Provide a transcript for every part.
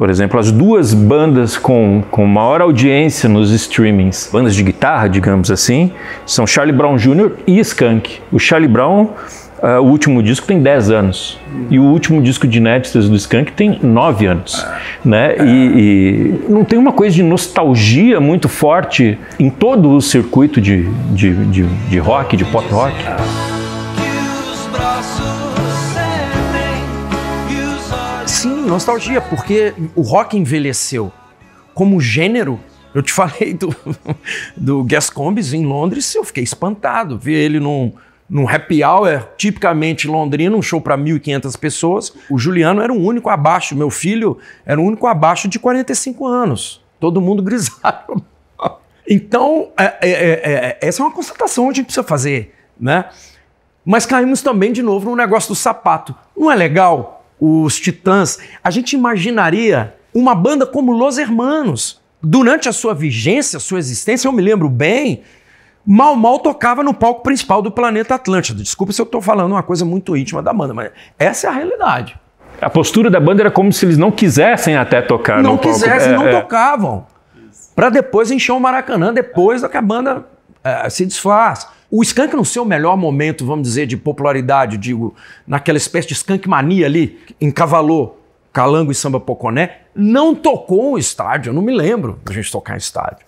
Por exemplo, as duas bandas com, com maior audiência nos streamings, bandas de guitarra, digamos assim, são Charlie Brown Jr. e Skank. O Charlie Brown, uh, o último disco tem 10 anos. E o último disco de inéditas do Skank tem 9 anos. Né? E, e, não tem uma coisa de nostalgia muito forte em todo o circuito de, de, de, de rock, de pop rock. Sim, nostalgia, porque o rock envelheceu. Como gênero, eu te falei do, do Combis em Londres, eu fiquei espantado. Vi ele num, num happy hour, tipicamente londrino, um show para 1.500 pessoas. O Juliano era o único abaixo, meu filho era o único abaixo de 45 anos. Todo mundo grisalho. Então, é, é, é, é, essa é uma constatação que a gente precisa fazer, né? Mas caímos também de novo no negócio do sapato. Não é legal os Titãs, a gente imaginaria uma banda como Los Hermanos. Durante a sua vigência, sua existência, eu me lembro bem, mal mal tocava no palco principal do planeta Atlântida. Desculpa se eu estou falando uma coisa muito íntima da banda, mas essa é a realidade. A postura da banda era como se eles não quisessem até tocar não no palco. Quisessem, é, não é. tocavam. Para depois encher o Maracanã, depois que a banda é, se desfaz. O skunk no seu melhor momento, vamos dizer, de popularidade, digo, naquela espécie de skunk mania ali, encavalou Calango e Samba Poconé, não tocou um estádio, eu não me lembro da gente tocar em estádio.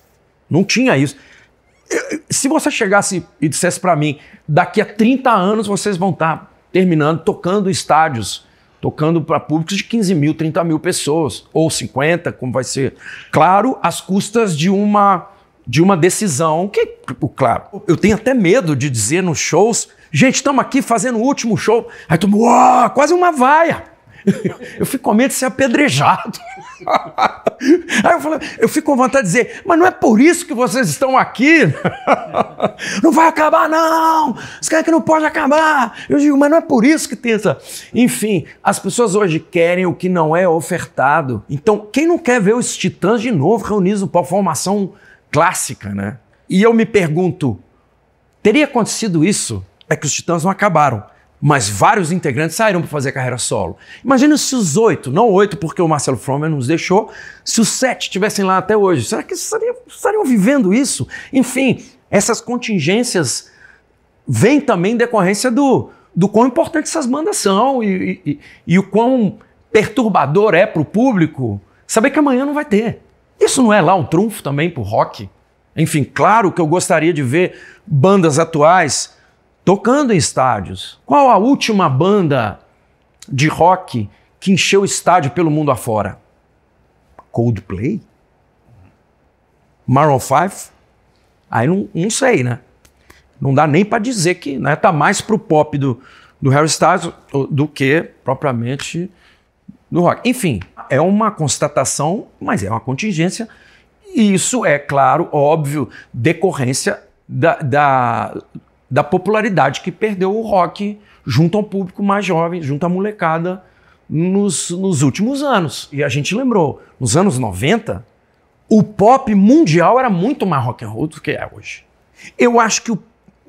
Não tinha isso. Se você chegasse e dissesse para mim, daqui a 30 anos vocês vão estar tá terminando tocando estádios, tocando para públicos de 15 mil, 30 mil pessoas, ou 50, como vai ser. Claro, às custas de uma de uma decisão que, claro, eu tenho até medo de dizer nos shows, gente, estamos aqui fazendo o último show. Aí tu, uau, quase uma vaia. Eu fico com medo de ser apedrejado. Aí eu falo, eu fico com vontade de dizer, mas não é por isso que vocês estão aqui. Não vai acabar, não! Os caras que não pode acabar! Eu digo, mas não é por isso que tem essa. Enfim, as pessoas hoje querem o que não é ofertado. Então, quem não quer ver os titãs de novo reunidos para formação clássica, né? E eu me pergunto, teria acontecido isso? É que os Titãs não acabaram, mas vários integrantes saíram para fazer carreira solo. Imagina se os oito, não oito porque o Marcelo Fromer nos deixou, se os sete estivessem lá até hoje, será que estariam, estariam vivendo isso? Enfim, essas contingências vêm também decorrência do, do quão importantes essas bandas são e, e, e o quão perturbador é para o público saber que amanhã não vai ter. Isso não é lá um trunfo também para o rock? Enfim, claro que eu gostaria de ver bandas atuais tocando em estádios. Qual a última banda de rock que encheu estádio pelo mundo afora? Coldplay? Maroon 5? Aí não, não sei, né? Não dá nem para dizer que né, tá mais pro pop do, do Harry Styles do que propriamente do rock. Enfim, é uma constatação, mas é uma contingência. E isso é, claro, óbvio, decorrência da, da, da popularidade que perdeu o rock junto ao público mais jovem, junto à molecada, nos, nos últimos anos. E a gente lembrou, nos anos 90, o pop mundial era muito mais rock and roll do que é hoje. Eu acho que o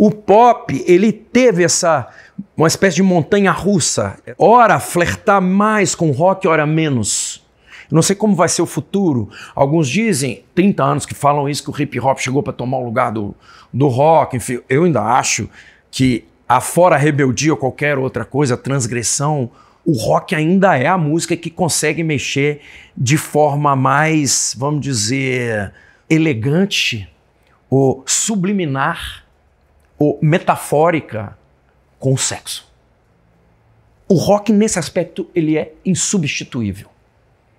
o pop, ele teve essa uma espécie de montanha russa. Ora flertar mais com rock, ora menos. Não sei como vai ser o futuro. Alguns dizem, 30 anos que falam isso, que o hip hop chegou para tomar o lugar do, do rock. Enfim, eu ainda acho que, afora a rebeldia ou qualquer outra coisa, a transgressão, o rock ainda é a música que consegue mexer de forma mais, vamos dizer, elegante ou subliminar ou metafórica com o sexo. O rock, nesse aspecto, ele é insubstituível.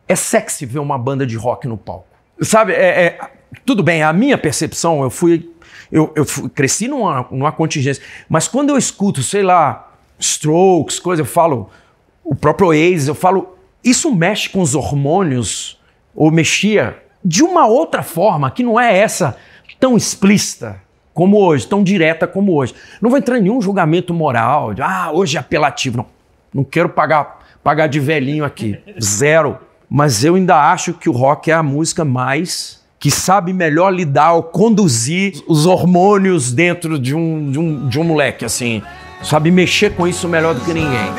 É sexy ver uma banda de rock no palco. Sabe, é, é tudo bem, a minha percepção, eu fui. Eu, eu fui, cresci numa, numa contingência, mas quando eu escuto, sei lá, strokes, coisa, eu falo, o próprio Oasis, eu falo, isso mexe com os hormônios, ou mexia, de uma outra forma, que não é essa tão explícita como hoje, tão direta como hoje. Não vou entrar em nenhum julgamento moral, de, ah, hoje é apelativo. Não, não quero pagar, pagar de velhinho aqui. Zero. Mas eu ainda acho que o rock é a música mais que sabe melhor lidar ou conduzir os hormônios dentro de um, de um, de um moleque, assim. Sabe mexer com isso melhor do que ninguém.